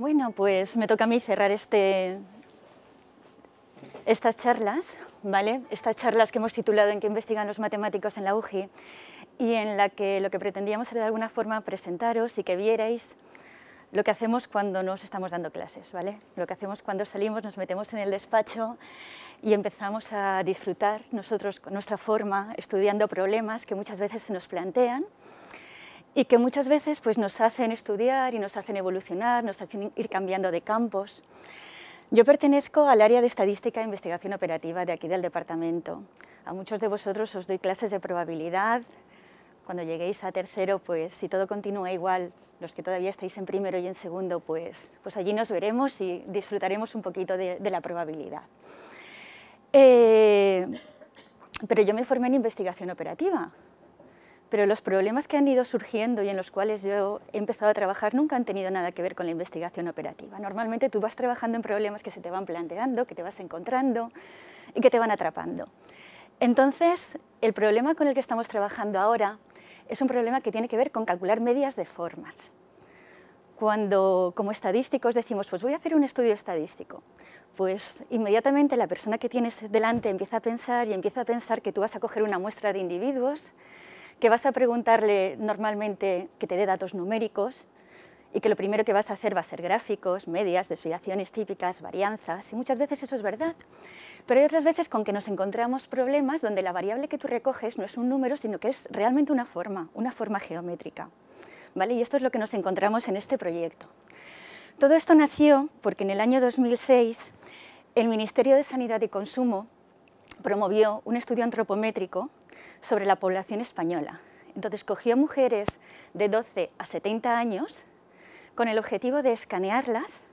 Bueno, pues me toca a mí cerrar este, estas charlas, ¿vale? Estas charlas que hemos titulado en que investigan los matemáticos en la UGI y en la que lo que pretendíamos era de alguna forma presentaros y que vierais lo que hacemos cuando nos estamos dando clases, ¿vale? Lo que hacemos cuando salimos, nos metemos en el despacho y empezamos a disfrutar nosotros nuestra forma, estudiando problemas que muchas veces se nos plantean y que muchas veces pues, nos hacen estudiar y nos hacen evolucionar, nos hacen ir cambiando de campos. Yo pertenezco al área de estadística e investigación operativa de aquí del departamento. A muchos de vosotros os doy clases de probabilidad. Cuando lleguéis a tercero, pues si todo continúa igual, los que todavía estáis en primero y en segundo, pues, pues allí nos veremos y disfrutaremos un poquito de, la probabilidad. Eh, pero yo me formé en investigación operativa, pero los problemas que han ido surgiendo y en los cuales yo he empezado a trabajar nunca han tenido nada que ver con la investigación operativa. Normalmente tú vas trabajando en problemas que se te van planteando, que te vas encontrando y que te van atrapando. Entonces, el problema con el que estamos trabajando ahora es un problema que tiene que ver con calcular medias de formas. Cuando como estadísticos decimos, pues voy a hacer un estudio estadístico, pues inmediatamente la persona que tienes delante empieza a pensar y empieza a pensar que tú vas a coger una muestra de individuos que vas a preguntarle normalmente que te dé datos numéricos y que lo primero que vas a hacer va a ser gráficos, medias, desviaciones típicas, varianzas, y muchas veces eso es verdad, pero hay otras veces con que nos encontramos problemas donde la variable que tú recoges no es un número, sino que es realmente una forma, una forma geométrica. ¿Vale? Y esto es lo que nos encontramos en este proyecto. Todo esto nació porque en el año 2006 el Ministerio de Sanidad y Consumo promovió un estudio antropométrico sobre la población española. Entonces cogió mujeres de 12 a 70 años con el objetivo de escanearlas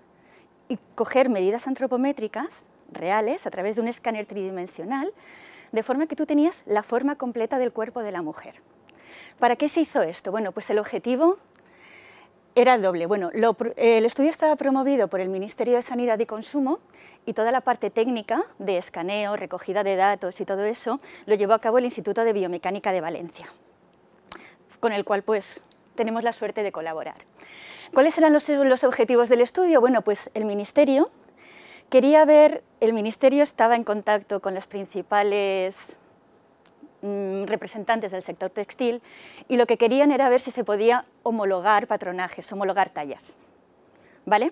y coger medidas antropométricas reales a través de un escáner tridimensional, de forma que tú tenías la forma completa del cuerpo de la mujer. ¿Para qué se hizo esto? Bueno, pues el objetivo era doble. Bueno, el estudio estaba promovido por el Ministerio de Sanidad y Consumo y toda la parte técnica de escaneo, recogida de datos y todo eso lo llevó a cabo el Instituto de Biomecánica de Valencia, con el cual pues tenemos la suerte de colaborar. ¿Cuáles eran los, los objetivos del estudio? Bueno, pues el Ministerio quería ver, el Ministerio estaba en contacto con las principales Mm, representantes del sector textil y lo que querían era ver si se podía homologar patronajes, homologar tallas. ¿Vale?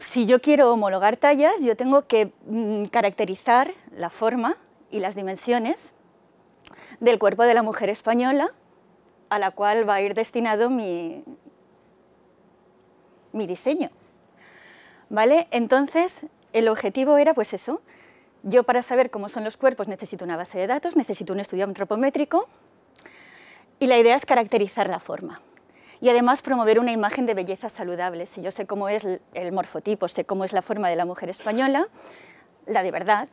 Si yo quiero homologar tallas, yo tengo que mm, caracterizar la forma y las dimensiones del cuerpo de la mujer española a la cual va a ir destinado mi, mi diseño. ¿Vale? Entonces, el objetivo era pues eso, yo para saber cómo son los cuerpos necesito una base de datos, necesito un estudio antropométrico y la idea es caracterizar la forma y además promover una imagen de belleza saludable. Si yo sé cómo es el morfotipo, sé cómo es la forma de la mujer española, la de verdad,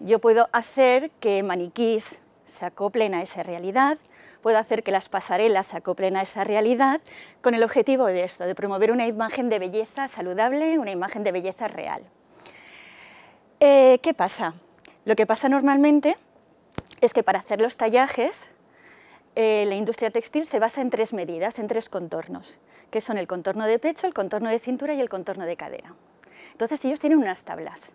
yo puedo hacer que maniquís se acoplen a esa realidad, puedo hacer que las pasarelas se acoplen a esa realidad, con el objetivo de esto, de promover una imagen de belleza saludable, una imagen de belleza real. Eh, ¿Qué pasa? Lo que pasa normalmente es que para hacer los tallajes, eh, la industria textil se basa en tres medidas, en tres contornos, que son el contorno de pecho, el contorno de cintura y el contorno de cadera. Entonces ellos tienen unas tablas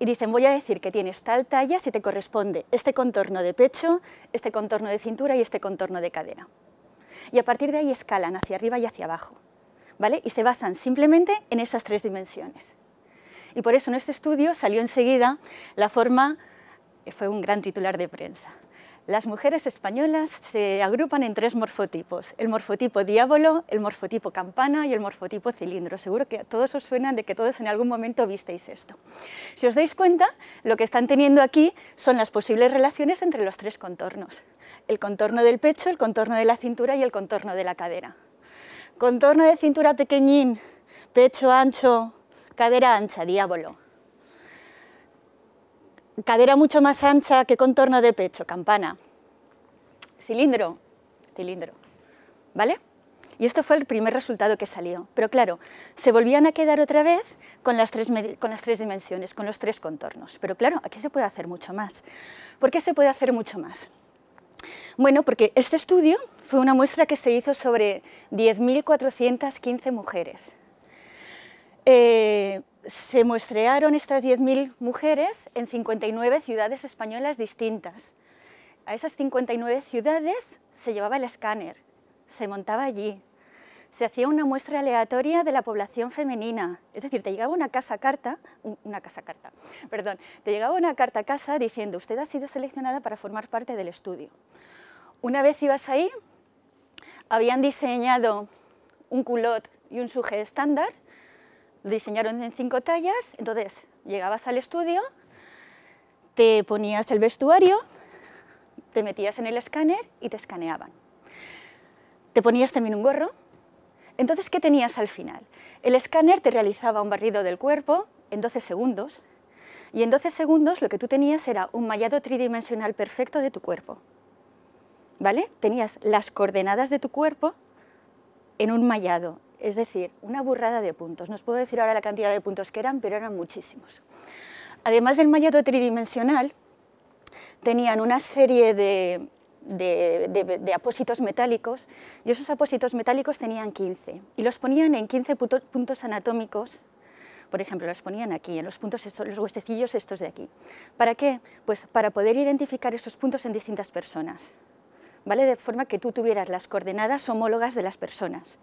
y dicen, voy a decir que tienes tal talla si te corresponde este contorno de pecho, este contorno de cintura y este contorno de cadera. Y a partir de ahí escalan hacia arriba y hacia abajo, ¿vale? Y se basan simplemente en esas tres dimensiones y por eso en este estudio salió enseguida la forma, que eh, fue un gran titular de prensa. Las mujeres españolas se agrupan en tres morfotipos, el morfotipo diablo, el morfotipo campana y el morfotipo cilindro. Seguro que a todos os suenan de que todos en algún momento visteis esto. Si os dais cuenta, lo que están teniendo aquí son las posibles relaciones entre los tres contornos. El contorno del pecho, el contorno de la cintura y el contorno de la cadera. Contorno de cintura pequeñín, pecho ancho, cadera ancha, diablo. Cadera mucho más ancha que contorno de pecho, campana. Cilindro, cilindro. ¿Vale? Y esto fue el primer resultado que salió. Pero claro, se volvían a quedar otra vez con las, tres, con las tres dimensiones, con los tres contornos. Pero claro, aquí se puede hacer mucho más. ¿Por qué se puede hacer mucho más? Bueno, porque este estudio fue una muestra que se hizo sobre 10.415 mujeres. Eh, se muestrearon estas 10.000 mujeres en 59 ciudades españolas distintas. A esas 59 ciudades se llevaba el escáner, se montaba allí, se hacía una muestra aleatoria de la población femenina. Es decir, te llegaba una casa carta, una casa carta, perdón, te llegaba una carta a casa diciendo, usted ha sido seleccionada para formar parte del estudio. Una vez ibas ahí, habían diseñado un culot y un sujet estándar lo diseñaron en cinco tallas, entonces llegabas al estudio, te ponías el vestuario, te metías en el escáner y te escaneaban. Te ponías también un gorro. Entonces, ¿qué tenías al final? El escáner te realizaba un barrido del cuerpo en 12 segundos y en 12 segundos lo que tú tenías era un mallado tridimensional perfecto de tu cuerpo. ¿Vale? Tenías las coordenadas de tu cuerpo en un mallado es decir, una burrada de puntos. No os puedo decir ahora la cantidad de puntos que eran, pero eran muchísimos. Además del mallado tridimensional, tenían una serie de, apósitos metálicos y esos apósitos metálicos tenían 15 y los ponían en 15 puntos anatómicos, por ejemplo, los ponían aquí, en los puntos, los huestecillos estos de aquí. ¿Para qué? Pues para poder identificar esos puntos en distintas personas, ¿vale? De forma que tú tuvieras las coordenadas homólogas de las personas.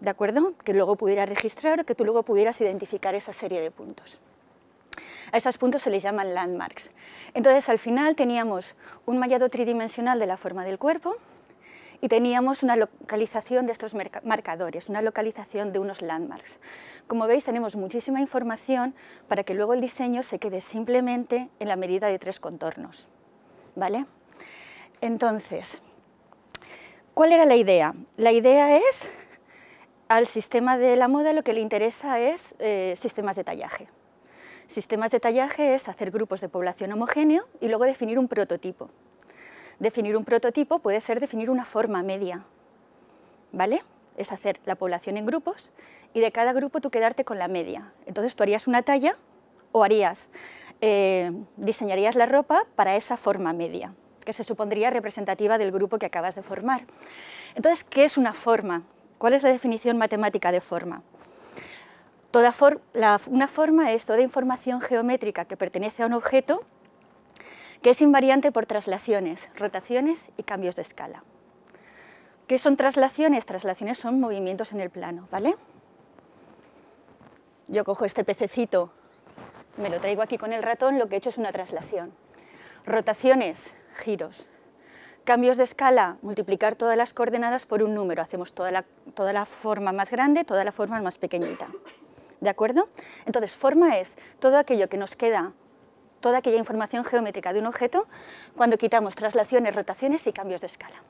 ¿de acuerdo? Que luego pudieras registrar o que tú luego pudieras identificar esa serie de puntos. A esos puntos se les llaman landmarks. Entonces, al final teníamos un mallado tridimensional de la forma del cuerpo y teníamos una localización de estos marcadores, una localización de unos landmarks. Como veis, tenemos muchísima información para que luego el diseño se quede simplemente en la medida de tres contornos. ¿Vale? Entonces, ¿cuál era la idea? La idea es al sistema de la moda lo que le interesa es eh, sistemas de tallaje. Sistemas de tallaje es hacer grupos de población homogéneo y luego definir un prototipo. Definir un prototipo puede ser definir una forma media, ¿vale? Es hacer la población en grupos y de cada grupo tú quedarte con la media. Entonces tú harías una talla o harías, eh, diseñarías la ropa para esa forma media, que se supondría representativa del grupo que acabas de formar. Entonces, ¿qué es una forma? ¿Cuál es la definición matemática de forma? Toda una forma es toda información geométrica que pertenece a un objeto que es invariante por traslaciones, rotaciones y cambios de escala. ¿Qué son traslaciones? Traslaciones son movimientos en el plano, ¿vale? Yo cojo este pececito, me lo traigo aquí con el ratón, lo que he hecho es una traslación. Rotaciones, giros. Cambios de escala, multiplicar todas las coordenadas por un número, hacemos toda la, toda la forma más grande, toda la forma más pequeñita. ¿De acuerdo? Entonces, forma es todo aquello que nos queda, toda aquella información geométrica de un objeto cuando quitamos traslaciones, rotaciones y cambios de escala.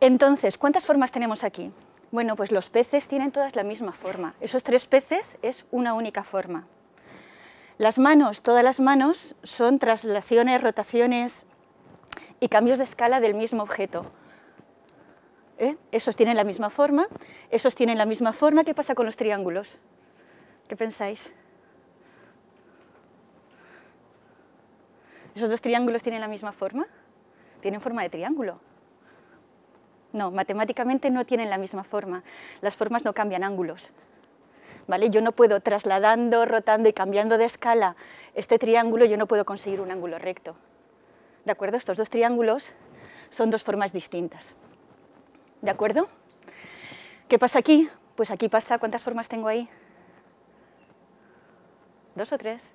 Entonces, ¿cuántas formas tenemos aquí? Bueno, pues los peces tienen todas la misma forma. Esos tres peces es una única forma. Las manos, todas las manos, son traslaciones, rotaciones, y cambios de escala del mismo objeto. ¿Eh? Esos tienen la misma forma, esos tienen la misma forma. ¿Qué pasa con los triángulos? ¿Qué pensáis? ¿Esos dos triángulos tienen la misma forma? Tienen forma de triángulo. No, matemáticamente no tienen la misma forma. Las formas no cambian ángulos. ¿Vale? Yo no puedo, trasladando, rotando y cambiando de escala este triángulo, yo no puedo conseguir un ángulo recto. ¿De acuerdo? Estos dos triángulos son dos formas distintas. ¿De acuerdo? ¿Qué pasa aquí? Pues aquí pasa, ¿cuántas formas tengo ahí? ¿Dos o tres?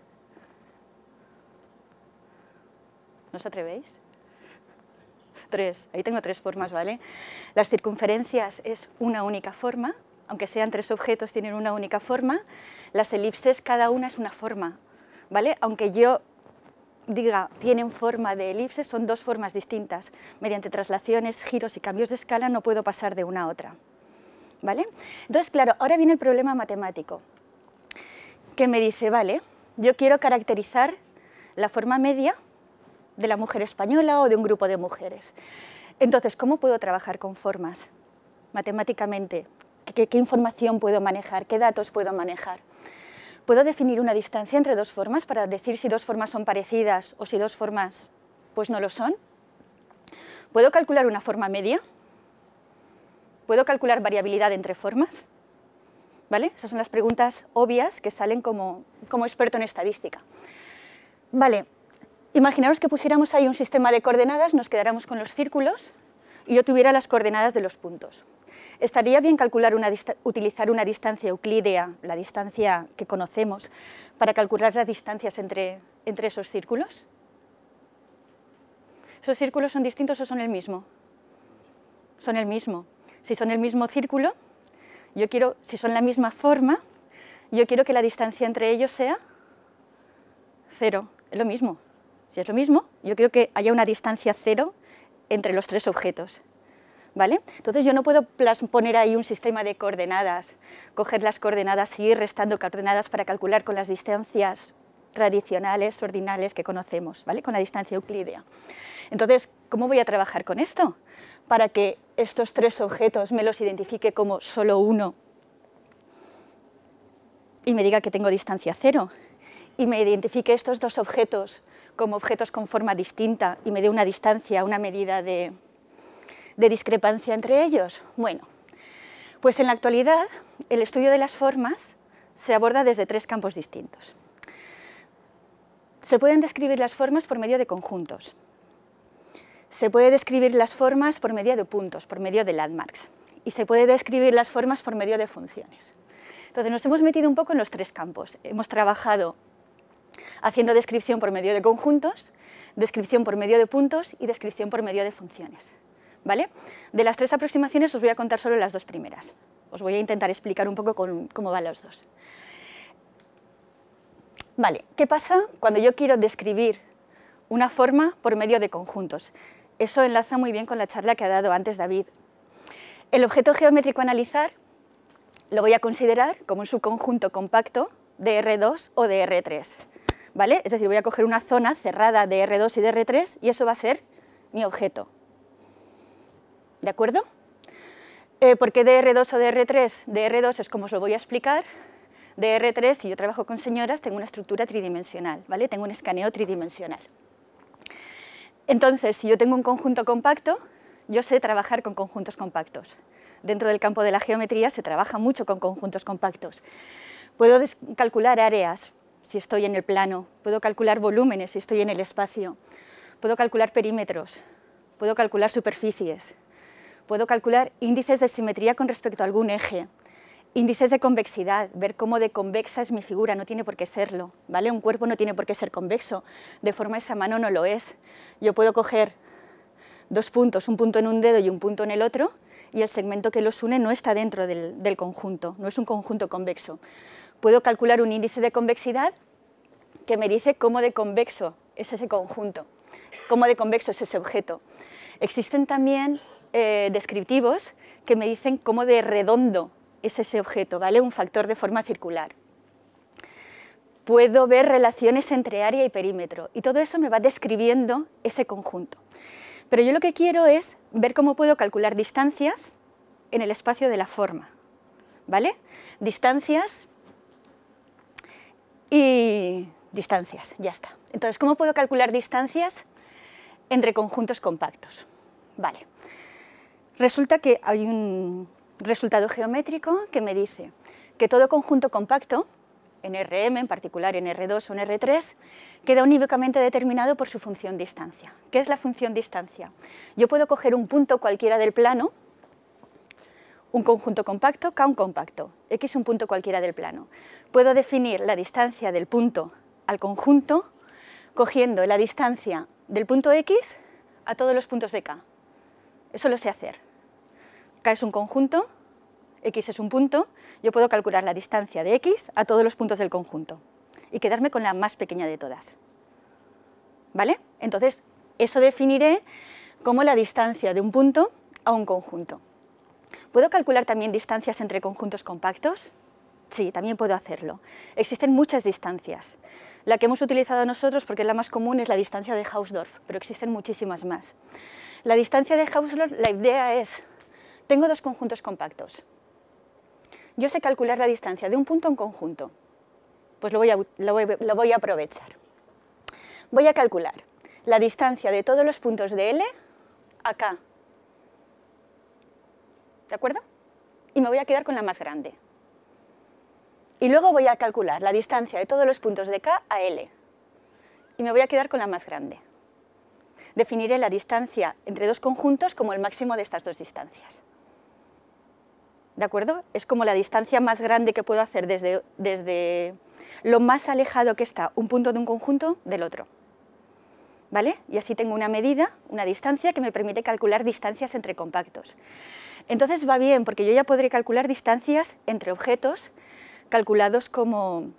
¿No os atrevéis? Tres, ahí tengo tres formas, ¿vale? Las circunferencias es una única forma, aunque sean tres objetos tienen una única forma, las elipses cada una es una forma, ¿vale? Aunque yo diga tienen forma de elipse son dos formas distintas. Mediante traslaciones, giros y cambios de escala no puedo pasar de una a otra. ¿Vale? Entonces, claro, ahora viene el problema matemático, que me dice, vale, yo quiero caracterizar la forma media de la mujer española o de un grupo de mujeres. Entonces, ¿cómo puedo trabajar con formas matemáticamente? ¿Qué, qué información puedo manejar? ¿Qué datos puedo manejar? Puedo definir una distancia entre dos formas para decir si dos formas son parecidas o si dos formas pues no lo son. Puedo calcular una forma media. Puedo calcular variabilidad entre formas. ¿Vale? Esas son las preguntas obvias que salen como, experto en estadística. Vale, imaginaros que pusiéramos ahí un sistema de coordenadas, nos quedáramos con los círculos y yo tuviera las coordenadas de los puntos. Estaría bien calcular utilizar una distancia euclídea, la distancia que conocemos, para calcular las distancias entre, esos círculos. ¿Esos círculos son distintos o son el mismo? Son el mismo. Si son el mismo círculo, yo quiero, si son la misma forma, yo quiero que la distancia entre ellos sea cero. Es lo mismo. Si es lo mismo, yo quiero que haya una distancia cero entre los tres objetos. Entonces yo no puedo poner ahí un sistema de coordenadas, coger las coordenadas y ir restando coordenadas para calcular con las distancias tradicionales, ordinales que conocemos, ¿vale? Con la distancia Euclidea. Entonces, ¿cómo voy a trabajar con esto? Para que estos tres objetos me los identifique como solo uno y me diga que tengo distancia cero y me identifique estos dos objetos como objetos con forma distinta y me dé una distancia, una medida de, de discrepancia entre ellos? Bueno, pues en la actualidad el estudio de las formas se aborda desde tres campos distintos. Se pueden describir las formas por medio de conjuntos. Se puede describir las formas por medio de puntos, por medio de landmarks. Y se puede describir las formas por medio de funciones. Entonces nos hemos metido un poco en los tres campos. Hemos trabajado haciendo descripción por medio de conjuntos, descripción por medio de puntos y descripción por medio de funciones. De las tres aproximaciones os voy a contar solo las dos primeras. Os voy a intentar explicar un poco cómo van las dos. Vale, ¿qué pasa cuando yo quiero describir una forma por medio de conjuntos? Eso enlaza muy bien con la charla que ha dado antes David. El objeto geométrico a analizar lo voy a considerar como un subconjunto compacto de R2 o de R3. ¿vale? Es decir, voy a coger una zona cerrada de R2 y de R3 y eso va a ser mi objeto. ¿De acuerdo? Eh, ¿Por qué DR2 o DR3? DR2 es como os lo voy a explicar. DR3, si yo trabajo con señoras, tengo una estructura tridimensional, ¿vale? Tengo un escaneo tridimensional. Entonces, si yo tengo un conjunto compacto, yo sé trabajar con conjuntos compactos. Dentro del campo de la geometría se trabaja mucho con conjuntos compactos. Puedo calcular áreas, si estoy en el plano, puedo calcular volúmenes, si estoy en el espacio, puedo calcular perímetros, puedo calcular superficies, Puedo calcular índices de simetría con respecto a algún eje, índices de convexidad, ver cómo de convexa es mi figura, no tiene por qué serlo, ¿vale? Un cuerpo no tiene por qué ser convexo, de forma esa mano no lo es. Yo puedo coger dos puntos, un punto en un dedo y un punto en el otro, y el segmento que los une no está dentro del, del conjunto, no es un conjunto convexo. Puedo calcular un índice de convexidad que me dice cómo de convexo es ese conjunto, cómo de convexo es ese objeto. Existen también eh, descriptivos que me dicen cómo de redondo es ese objeto, ¿vale? Un factor de forma circular. Puedo ver relaciones entre área y perímetro y todo eso me va describiendo ese conjunto. Pero yo lo que quiero es ver cómo puedo calcular distancias en el espacio de la forma, ¿vale? Distancias y distancias, ya está. Entonces, ¿cómo puedo calcular distancias entre conjuntos compactos? Vale. Resulta que hay un resultado geométrico que me dice que todo conjunto compacto, en RM, en particular en R2 o en R3, queda unívocamente determinado por su función distancia. ¿Qué es la función distancia? Yo puedo coger un punto cualquiera del plano, un conjunto compacto, K un compacto, X un punto cualquiera del plano. Puedo definir la distancia del punto al conjunto cogiendo la distancia del punto X a todos los puntos de K. Eso lo sé hacer. K es un conjunto, X es un punto, yo puedo calcular la distancia de X a todos los puntos del conjunto y quedarme con la más pequeña de todas. ¿Vale? Entonces, eso definiré como la distancia de un punto a un conjunto. ¿Puedo calcular también distancias entre conjuntos compactos? Sí, también puedo hacerlo. Existen muchas distancias. La que hemos utilizado nosotros, porque es la más común, es la distancia de Hausdorff, pero existen muchísimas más. La distancia de Hausdorff, la idea es tengo dos conjuntos compactos. Yo sé calcular la distancia de un punto a un conjunto. Pues lo voy a, aprovechar. Voy a calcular la distancia de todos los puntos de L a K, ¿De acuerdo? Y me voy a quedar con la más grande. Y luego voy a calcular la distancia de todos los puntos de K a L. Y me voy a quedar con la más grande. Definiré la distancia entre dos conjuntos como el máximo de estas dos distancias. ¿de acuerdo? Es como la distancia más grande que puedo hacer desde, lo más alejado que está un punto de un conjunto del otro. ¿Vale? Y así tengo una medida, una distancia que me permite calcular distancias entre compactos. Entonces va bien, porque yo ya podré calcular distancias entre objetos calculados como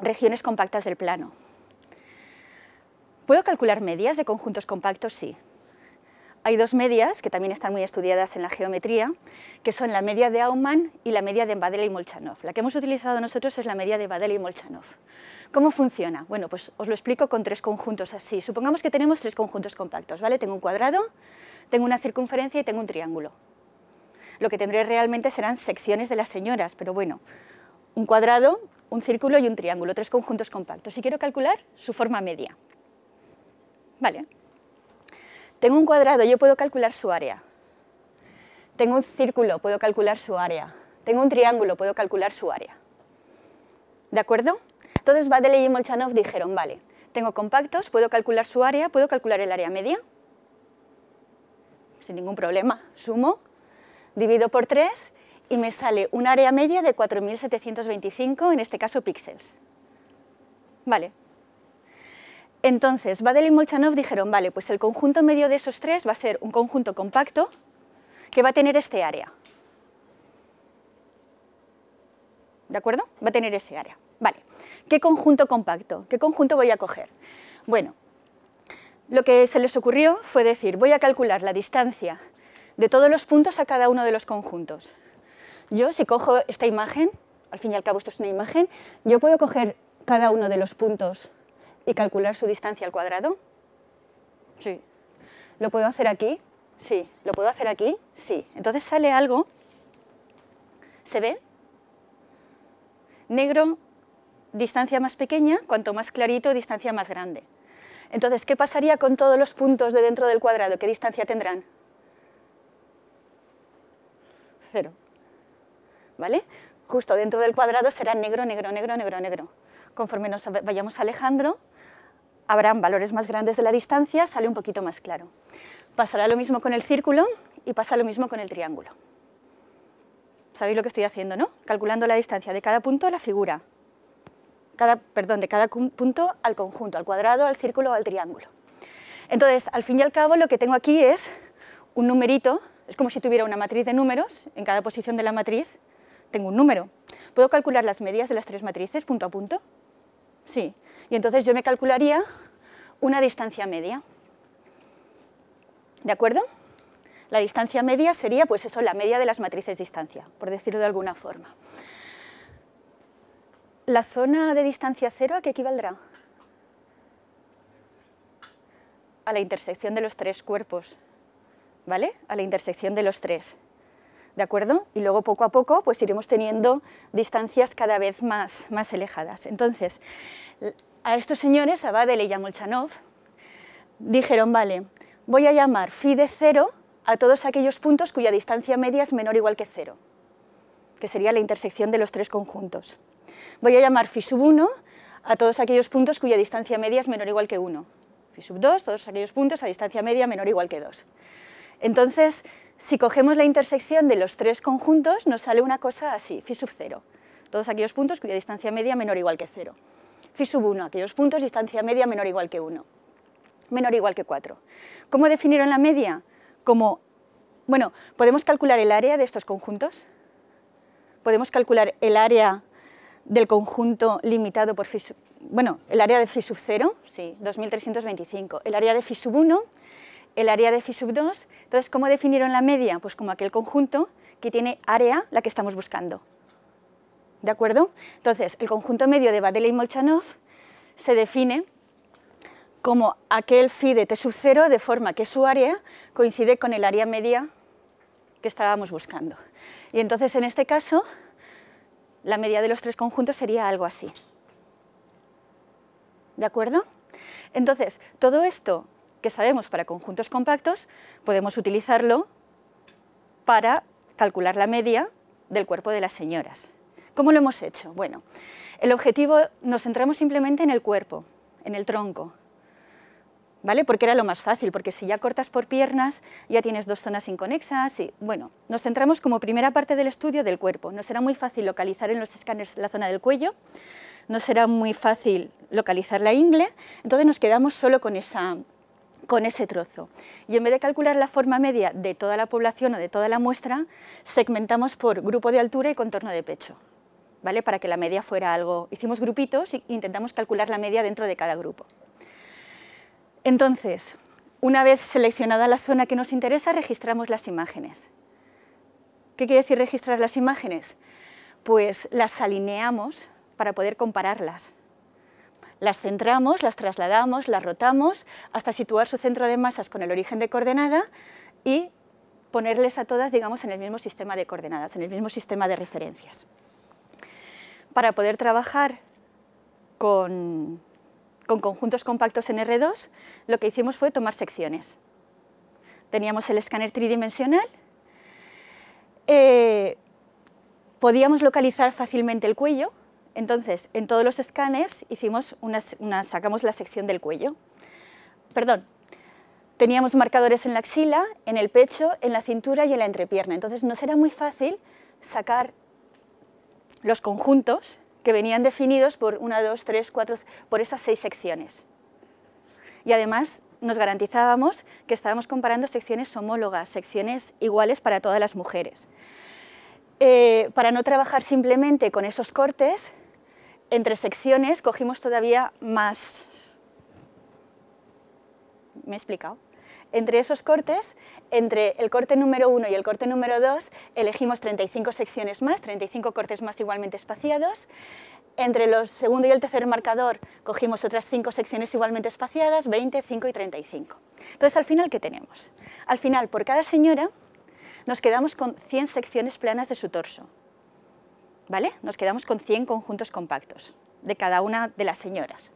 regiones compactas del plano. ¿Puedo calcular medias de conjuntos compactos? Sí. Hay dos medias que también están muy estudiadas en la geometría, que son la media de Aumann y la media de Badel y Molchanov. La que hemos utilizado nosotros es la media de Baddeley y Molchanov. ¿Cómo funciona? Bueno, pues os lo explico con tres conjuntos así. Supongamos que tenemos tres conjuntos compactos, ¿vale? Tengo un cuadrado, tengo una circunferencia y tengo un triángulo. Lo que tendré realmente serán secciones de las señoras, pero bueno, un cuadrado, un círculo y un triángulo, tres conjuntos compactos. Y quiero calcular su forma media. Vale, tengo un cuadrado, yo puedo calcular su área. Tengo un círculo, puedo calcular su área. Tengo un triángulo, puedo calcular su área. ¿De acuerdo? Entonces Badeley y Molchanov dijeron, vale, tengo compactos, puedo calcular su área, puedo calcular el área media. Sin ningún problema, sumo, divido por 3 y me sale un área media de 4.725, en este caso píxeles. Vale, entonces, Badel y Molchanov dijeron, vale, pues el conjunto medio de esos tres va a ser un conjunto compacto que va a tener este área. ¿De acuerdo? Va a tener ese área. Vale, ¿qué conjunto compacto? ¿Qué conjunto voy a coger? Bueno, lo que se les ocurrió fue decir, voy a calcular la distancia de todos los puntos a cada uno de los conjuntos. Yo, si cojo esta imagen, al fin y al cabo esto es una imagen, yo puedo coger cada uno de los puntos y calcular su distancia al cuadrado? Sí. ¿Lo puedo hacer aquí? Sí. ¿Lo puedo hacer aquí? Sí. Entonces sale algo, ¿se ve? Negro, distancia más pequeña, cuanto más clarito, distancia más grande. Entonces, ¿qué pasaría con todos los puntos de dentro del cuadrado? ¿Qué distancia tendrán? Cero. ¿Vale? Justo dentro del cuadrado será negro, negro, negro, negro, negro. Conforme nos vayamos alejando, habrán valores más grandes de la distancia, sale un poquito más claro. Pasará lo mismo con el círculo y pasa lo mismo con el triángulo. ¿Sabéis lo que estoy haciendo, no? Calculando la distancia de cada punto a la figura. Cada, perdón, de cada punto al conjunto, al cuadrado, al círculo, al triángulo. Entonces, al fin y al cabo, lo que tengo aquí es un numerito, es como si tuviera una matriz de números, en cada posición de la matriz tengo un número. Puedo calcular las medias de las tres matrices punto a punto, Sí. Y entonces yo me calcularía una distancia media. ¿De acuerdo? La distancia media sería, pues eso, la media de las matrices distancia, por decirlo de alguna forma. ¿La zona de distancia cero a qué equivaldrá? A la intersección de los tres cuerpos, ¿vale? A la intersección de los tres. ¿de acuerdo? Y luego poco a poco pues iremos teniendo distancias cada vez más, más alejadas. Entonces, a estos señores, a Babel y a Molchanov, dijeron, vale, voy a llamar phi de cero a todos aquellos puntos cuya distancia media es menor o igual que cero, que sería la intersección de los tres conjuntos. Voy a llamar phi sub 1 a todos aquellos puntos cuya distancia media es menor o igual que 1. Phi sub 2, todos aquellos puntos a distancia media menor o igual que 2. Entonces, si cogemos la intersección de los tres conjuntos, nos sale una cosa así, φ sub 0. Todos aquellos puntos cuya distancia media menor o igual que 0. φ sub 1, aquellos puntos distancia media menor o igual que 1. Menor o igual que 4. ¿Cómo definieron la media? Como, bueno, podemos calcular el área de estos conjuntos. Podemos calcular el área del conjunto limitado por φ bueno, el área de φ sub 0, sí, 2325, el área de φ sub 1 el área de phi sub 2. Entonces, ¿cómo definieron la media? Pues como aquel conjunto que tiene área la que estamos buscando. ¿De acuerdo? Entonces, el conjunto medio de Badeley y Molchanov se define como aquel phi de t sub 0 de forma que su área coincide con el área media que estábamos buscando. Y entonces, en este caso, la media de los tres conjuntos sería algo así. ¿De acuerdo? Entonces, todo esto que sabemos para conjuntos compactos, podemos utilizarlo para calcular la media del cuerpo de las señoras. ¿Cómo lo hemos hecho? Bueno, el objetivo, nos centramos simplemente en el cuerpo, en el tronco, ¿vale? Porque era lo más fácil, porque si ya cortas por piernas, ya tienes dos zonas inconexas y, bueno, nos centramos como primera parte del estudio del cuerpo. nos será muy fácil localizar en los escáneres la zona del cuello, nos será muy fácil localizar la ingle, entonces nos quedamos solo con esa con ese trozo. Y en vez de calcular la forma media de toda la población o de toda la muestra, segmentamos por grupo de altura y contorno de pecho, ¿vale? Para que la media fuera algo... Hicimos grupitos e intentamos calcular la media dentro de cada grupo. Entonces, una vez seleccionada la zona que nos interesa, registramos las imágenes. ¿Qué quiere decir registrar las imágenes? Pues las alineamos para poder compararlas las centramos, las trasladamos, las rotamos hasta situar su centro de masas con el origen de coordenada y ponerles a todas, digamos, en el mismo sistema de coordenadas, en el mismo sistema de referencias. Para poder trabajar con, conjuntos compactos en R2, lo que hicimos fue tomar secciones. Teníamos el escáner tridimensional, eh, podíamos localizar fácilmente el cuello, entonces, en todos los escáneres hicimos sacamos la sección del cuello. Perdón, teníamos marcadores en la axila, en el pecho, en la cintura y en la entrepierna. Entonces, nos era muy fácil sacar los conjuntos que venían definidos por una, dos, tres, cuatro, por esas seis secciones. Y además nos garantizábamos que estábamos comparando secciones homólogas, secciones iguales para todas las mujeres. Eh, para no trabajar simplemente con esos cortes, entre secciones cogimos todavía más... ¿Me he explicado? Entre esos cortes, entre el corte número 1 y el corte número 2, elegimos 35 secciones más, 35 cortes más igualmente espaciados. Entre los segundo y el tercer marcador cogimos otras 5 secciones igualmente espaciadas, 20, 5 y 35. Entonces, al final, ¿qué tenemos? Al final, por cada señora, nos quedamos con 100 secciones planas de su torso. ¿vale? Nos quedamos con 100 conjuntos compactos de cada una de las señoras.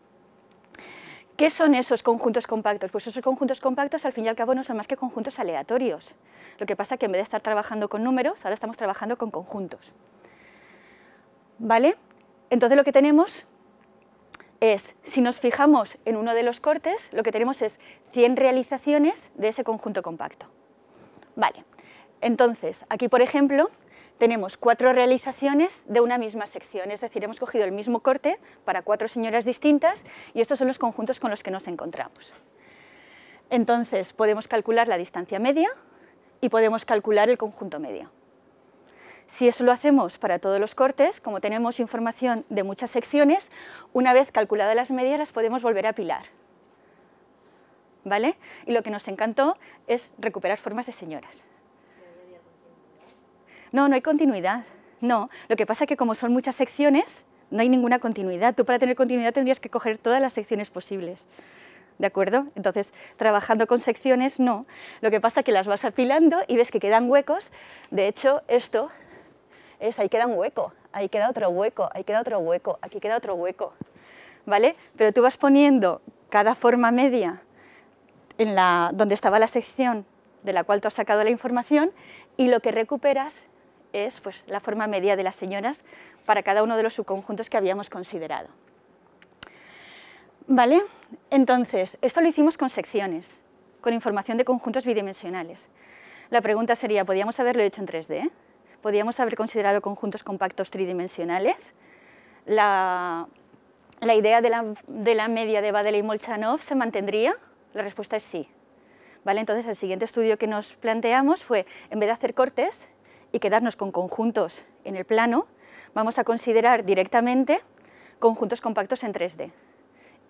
¿Qué son esos conjuntos compactos? Pues esos conjuntos compactos al fin y al cabo no son más que conjuntos aleatorios. Lo que pasa es que en vez de estar trabajando con números, ahora estamos trabajando con conjuntos. ¿Vale? Entonces lo que tenemos es, si nos fijamos en uno de los cortes, lo que tenemos es 100 realizaciones de ese conjunto compacto. Vale, entonces, aquí por ejemplo, tenemos cuatro realizaciones de una misma sección, es decir, hemos cogido el mismo corte para cuatro señoras distintas y estos son los conjuntos con los que nos encontramos. Entonces, podemos calcular la distancia media y podemos calcular el conjunto medio. Si eso lo hacemos para todos los cortes, como tenemos información de muchas secciones, una vez calculadas las medias las podemos volver a pilar, ¿Vale? Y lo que nos encantó es recuperar formas de señoras. No, no hay continuidad. No, lo que pasa es que como son muchas secciones, no hay ninguna continuidad. Tú para tener continuidad tendrías que coger todas las secciones posibles. ¿De acuerdo? Entonces, trabajando con secciones, no. Lo que pasa es que las vas afilando y ves que quedan huecos. De hecho, esto es, ahí queda un hueco, ahí queda otro hueco, ahí queda otro hueco, aquí queda otro hueco. ¿Vale? Pero tú vas poniendo cada forma media en la, donde estaba la sección de la cual tú has sacado la información y lo que recuperas es pues, la forma media de las señoras para cada uno de los subconjuntos que habíamos considerado. ¿Vale? Entonces, esto lo hicimos con secciones, con información de conjuntos bidimensionales. La pregunta sería, ¿podríamos haberlo hecho en 3D? ¿Podríamos haber considerado conjuntos compactos tridimensionales? La, idea de la, media de Badeley Molchanov se mantendría? La respuesta es sí. ¿Vale? Entonces, el siguiente estudio que nos planteamos fue, en vez de hacer cortes, y quedarnos con conjuntos en el plano, vamos a considerar directamente conjuntos compactos en 3D.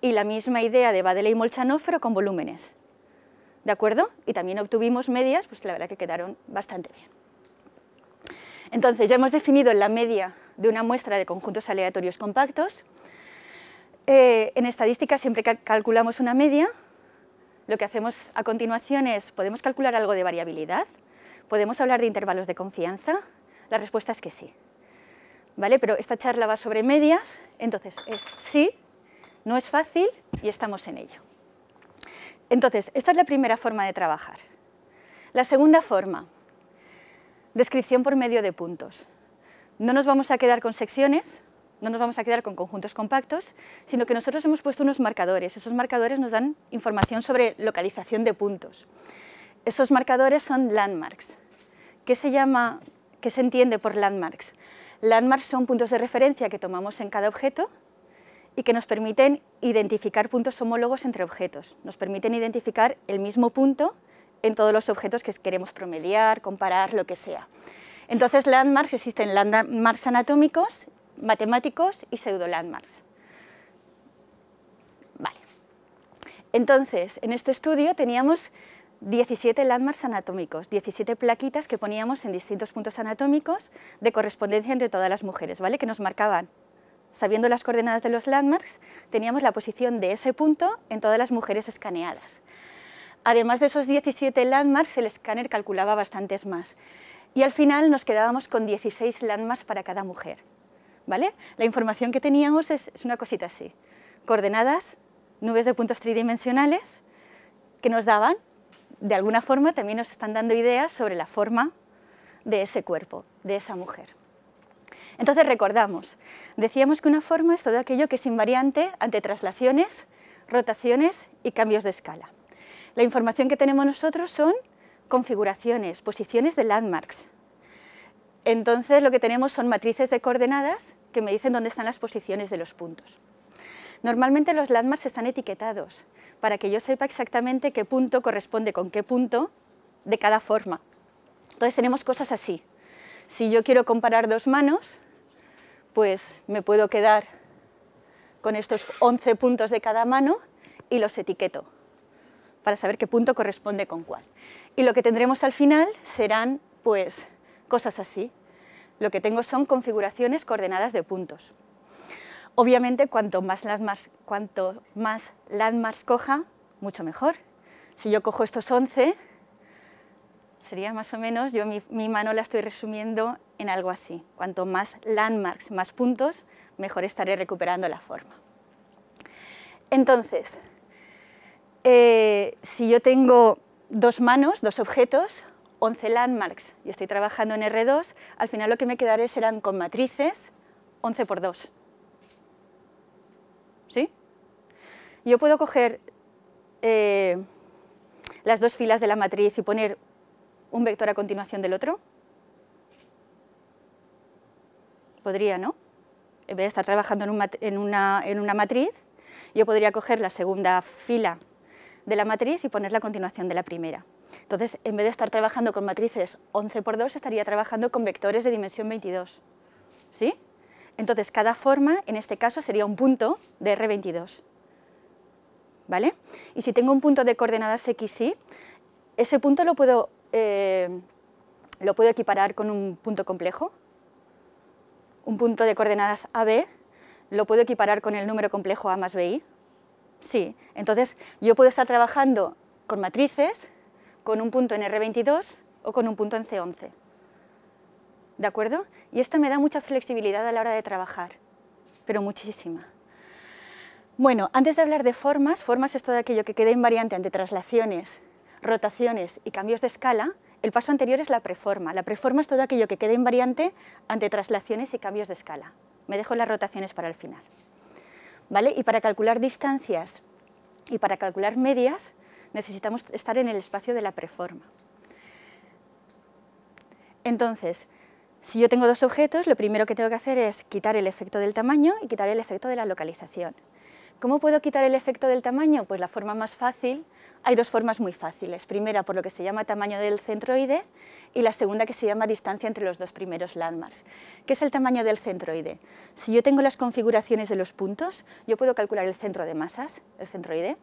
Y la misma idea de Badeley y Molchanov, pero con volúmenes. ¿De acuerdo? Y también obtuvimos medias, pues la verdad que quedaron bastante bien. Entonces, ya hemos definido la media de una muestra de conjuntos aleatorios compactos. Eh, en estadística, siempre que calculamos una media, lo que hacemos a continuación es, podemos calcular algo de variabilidad, ¿Podemos hablar de intervalos de confianza? La respuesta es que sí. ¿Vale? Pero esta charla va sobre medias, entonces es sí, no es fácil y estamos en ello. Entonces, esta es la primera forma de trabajar. La segunda forma, descripción por medio de puntos. No nos vamos a quedar con secciones, no nos vamos a quedar con conjuntos compactos, sino que nosotros hemos puesto unos marcadores. Esos marcadores nos dan información sobre localización de puntos. Esos marcadores son landmarks. ¿Qué se llama, qué se entiende por landmarks? Landmarks son puntos de referencia que tomamos en cada objeto y que nos permiten identificar puntos homólogos entre objetos. Nos permiten identificar el mismo punto en todos los objetos que queremos promediar, comparar, lo que sea. Entonces, landmarks existen landmarks anatómicos, matemáticos y landmarks. Vale. Entonces, en este estudio teníamos 17 landmarks anatómicos, 17 plaquitas que poníamos en distintos puntos anatómicos de correspondencia entre todas las mujeres, ¿vale? que nos marcaban. Sabiendo las coordenadas de los landmarks, teníamos la posición de ese punto en todas las mujeres escaneadas. Además de esos 17 landmarks, el escáner calculaba bastantes más. Y al final nos quedábamos con 16 landmarks para cada mujer. ¿vale? La información que teníamos es, es una cosita así. Coordenadas, nubes de puntos tridimensionales, que nos daban de alguna forma también nos están dando ideas sobre la forma de ese cuerpo, de esa mujer. Entonces recordamos, decíamos que una forma es todo aquello que es invariante ante traslaciones, rotaciones y cambios de escala. La información que tenemos nosotros son configuraciones, posiciones de landmarks. Entonces lo que tenemos son matrices de coordenadas que me dicen dónde están las posiciones de los puntos. Normalmente los landmarks están etiquetados, para que yo sepa exactamente qué punto corresponde con qué punto de cada forma. Entonces tenemos cosas así. Si yo quiero comparar dos manos, pues me puedo quedar con estos 11 puntos de cada mano y los etiqueto para saber qué punto corresponde con cuál. Y lo que tendremos al final serán pues cosas así. Lo que tengo son configuraciones coordenadas de puntos. Obviamente, cuanto más landmarks, más coja, mucho mejor. Si yo cojo estos 11, sería más o menos, yo mi, mano la estoy resumiendo en algo así. Cuanto más landmarks, más puntos, mejor estaré recuperando la forma. Entonces, eh, si yo tengo dos manos, dos objetos, 11 landmarks, y estoy trabajando en R2, al final lo que me quedaré serán con matrices 11 por 2. ¿sí? Yo puedo coger eh, las dos filas de la matriz y poner un vector a continuación del otro. Podría, ¿no? En vez de estar trabajando en, una, en una matriz, yo podría coger la segunda fila de la matriz y ponerla a continuación de la primera. Entonces, en vez de estar trabajando con matrices 11 por 2, estaría trabajando con vectores de dimensión 22. ¿Sí? Entonces, cada forma, en este caso, sería un punto de R22. ¿Vale? Y si tengo un punto de coordenadas X, ese punto lo puedo, eh, lo puedo equiparar con un punto complejo. Un punto de coordenadas AB lo puedo equiparar con el número complejo A más BI. Sí, entonces yo puedo estar trabajando con matrices, con un punto en R22 o con un punto en C11. ¿de acuerdo? Y esto me da mucha flexibilidad a la hora de trabajar, pero muchísima. Bueno, antes de hablar de formas, formas es todo aquello que queda invariante ante traslaciones, rotaciones y cambios de escala, el paso anterior es la preforma. La preforma es todo aquello que queda invariante ante traslaciones y cambios de escala. Me dejo las rotaciones para el final. ¿Vale? Y para calcular distancias y para calcular medias necesitamos estar en el espacio de la preforma. Entonces, si yo tengo dos objetos, lo primero que tengo que hacer es quitar el efecto del tamaño y quitar el efecto de la localización. ¿Cómo puedo quitar el efecto del tamaño? Pues la forma más fácil, hay dos formas muy fáciles. Primera, por lo que se llama tamaño del centroide y la segunda que se llama distancia entre los dos primeros landmarks, ¿Qué es el tamaño del centroide. Si yo tengo las configuraciones de los puntos, yo puedo calcular el centro de masas, el centroide.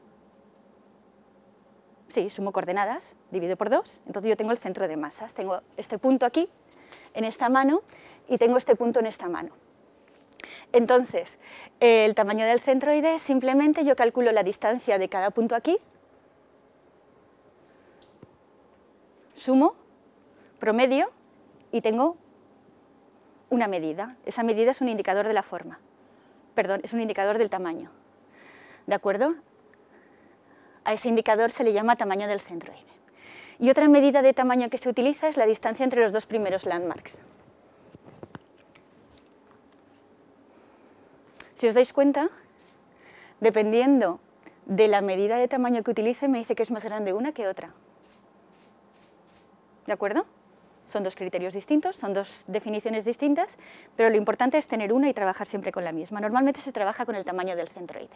Sí, sumo coordenadas, divido por dos, entonces yo tengo el centro de masas. Tengo este punto aquí en esta mano y tengo este punto en esta mano. Entonces, el tamaño del centroide, simplemente yo calculo la distancia de cada punto aquí, sumo, promedio y tengo una medida. Esa medida es un indicador de la forma, perdón, es un indicador del tamaño. ¿De acuerdo? A ese indicador se le llama tamaño del centroide. Y otra medida de tamaño que se utiliza es la distancia entre los dos primeros landmarks. Si os dais cuenta, dependiendo de la medida de tamaño que utilice, me dice que es más grande una que otra. ¿De acuerdo? Son dos criterios distintos, son dos definiciones distintas, pero lo importante es tener una y trabajar siempre con la misma. Normalmente se trabaja con el tamaño del centroide.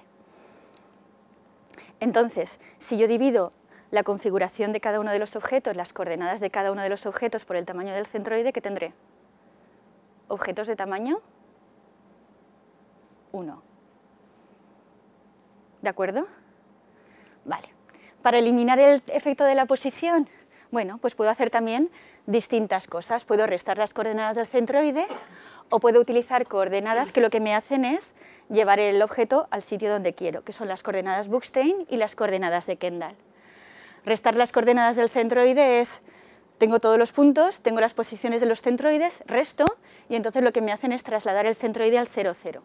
Entonces, si yo divido la configuración de cada uno de los objetos, las coordenadas de cada uno de los objetos por el tamaño del centroide, ¿qué tendré? Objetos de tamaño 1. ¿De acuerdo? Vale. Para eliminar el efecto de la posición, bueno, pues puedo hacer también distintas cosas. Puedo restar las coordenadas del centroide o puedo utilizar coordenadas que lo que me hacen es llevar el objeto al sitio donde quiero, que son las coordenadas Buchstein y las coordenadas de Kendall restar las coordenadas del centroide es, tengo todos los puntos, tengo las posiciones de los centroides, resto, y entonces lo que me hacen es trasladar el centroide al 0, 0.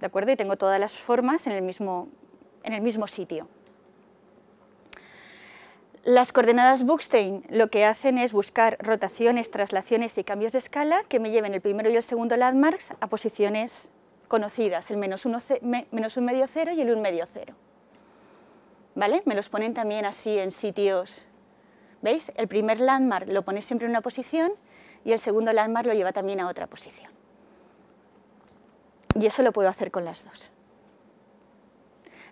¿De acuerdo? Y tengo todas las formas en el mismo, en el mismo sitio. Las coordenadas Buchstein lo que hacen es buscar rotaciones, traslaciones y cambios de escala que me lleven el primero y el segundo landmarks a posiciones conocidas, el menos, menos un medio cero y el un medio cero. ¿vale? Me los ponen también así en sitios, ¿veis? El primer landmark lo pones siempre en una posición y el segundo landmark lo lleva también a otra posición. Y eso lo puedo hacer con las dos.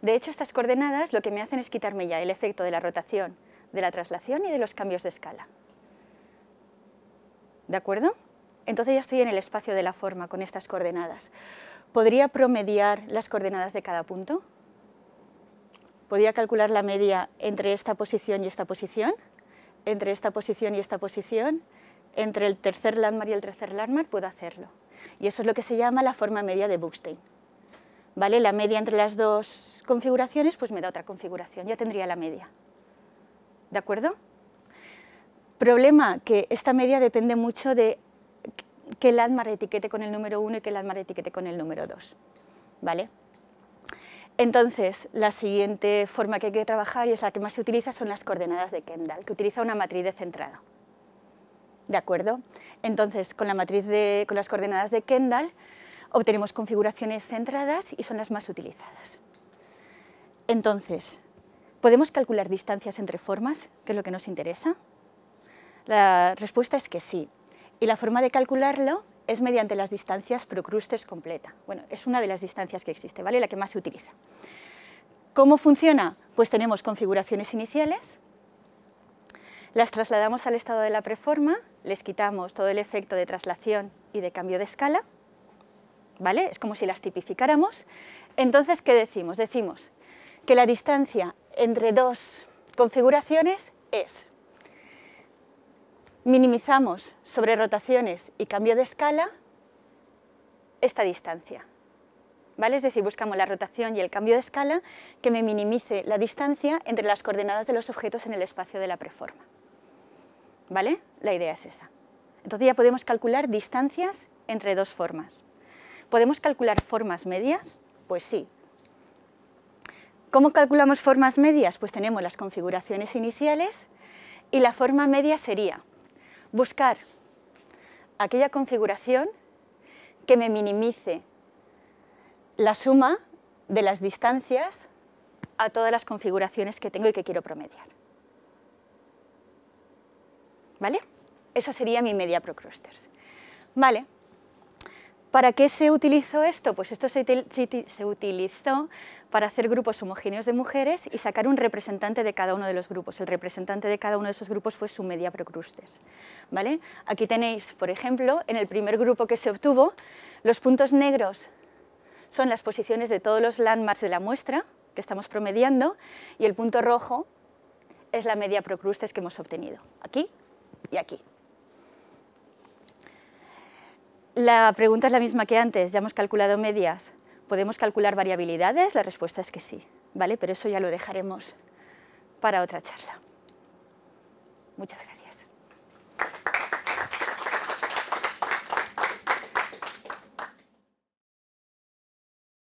De hecho, estas coordenadas lo que me hacen es quitarme ya el efecto de la rotación, de la traslación y de los cambios de escala. ¿De acuerdo? Entonces ya estoy en el espacio de la forma con estas coordenadas. ¿Podría promediar las coordenadas de cada punto? podía calcular la media entre esta posición y esta posición, entre esta posición y esta posición, entre el tercer landmark y el tercer landmark, puedo hacerlo. Y eso es lo que se llama la forma media de Buchstein. ¿Vale? La media entre las dos configuraciones, pues me da otra configuración, ya tendría la media. ¿De acuerdo? Problema, que esta media depende mucho de qué landmark etiquete con el número 1 y qué landmark etiquete con el número 2. ¿Vale? Entonces, la siguiente forma que hay que trabajar y es la que más se utiliza son las coordenadas de Kendall, que utiliza una matriz de centrado. ¿De acuerdo? Entonces, con, la matriz con las coordenadas de Kendall obtenemos configuraciones centradas y son las más utilizadas. Entonces, ¿podemos calcular distancias entre formas, que es lo que nos interesa? La respuesta es que sí. Y la forma de calcularlo es mediante las distancias Procrustes completa. Bueno, es una de las distancias que existe, ¿vale? La que más se utiliza. ¿Cómo funciona? Pues tenemos configuraciones iniciales, las trasladamos al estado de la preforma, les quitamos todo el efecto de traslación y de cambio de escala, ¿vale? Es como si las tipificáramos. Entonces, ¿qué decimos? Decimos que la distancia entre dos configuraciones es minimizamos sobre rotaciones y cambio de escala esta distancia. ¿Vale? Es decir, buscamos la rotación y el cambio de escala que me minimice la distancia entre las coordenadas de los objetos en el espacio de la preforma. ¿Vale? La idea es esa. Entonces ya podemos calcular distancias entre dos formas. ¿Podemos calcular formas medias? Pues sí. ¿Cómo calculamos formas medias? Pues tenemos las configuraciones iniciales y la forma media sería buscar aquella configuración que me minimice la suma de las distancias a todas las configuraciones que tengo y que quiero promediar. ¿Vale? Esa sería mi media ProCrusters. Vale, ¿Para qué se utilizó esto? Pues esto se, utilizó para hacer grupos homogéneos de mujeres y sacar un representante de cada uno de los grupos. El representante de cada uno de esos grupos fue su media procrustes. ¿vale? Aquí tenéis, por ejemplo, en el primer grupo que se obtuvo, los puntos negros son las posiciones de todos los landmarks de la muestra que estamos promediando y el punto rojo es la media procrustes que hemos obtenido, aquí y aquí. La pregunta es la misma que antes, ya hemos calculado medias. ¿Podemos calcular variabilidades? La respuesta es que sí, ¿vale? Pero eso ya lo dejaremos para otra charla. Muchas gracias.